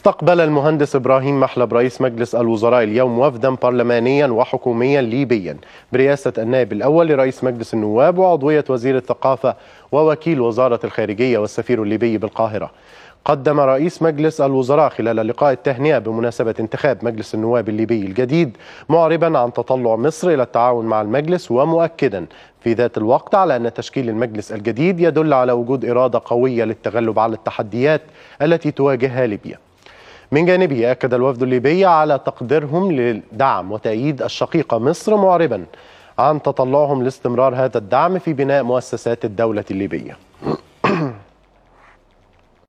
استقبل المهندس إبراهيم محلب رئيس مجلس الوزراء اليوم وفدا برلمانيا وحكوميا ليبيا برئاسة النائب الأول لرئيس مجلس النواب وعضوية وزير الثقافة ووكيل وزارة الخارجية والسفير الليبي بالقاهرة قدم رئيس مجلس الوزراء خلال لقاء التهنئة بمناسبة انتخاب مجلس النواب الليبي الجديد معربا عن تطلع مصر إلى التعاون مع المجلس ومؤكدا في ذات الوقت على أن تشكيل المجلس الجديد يدل على وجود إرادة قوية للتغلب على التحديات التي تواجهها ليبيا من جانبه أكد الوفد الليبي على تقديرهم لدعم وتأييد الشقيقة مصر معربا عن تطلعهم لاستمرار هذا الدعم في بناء مؤسسات الدولة الليبية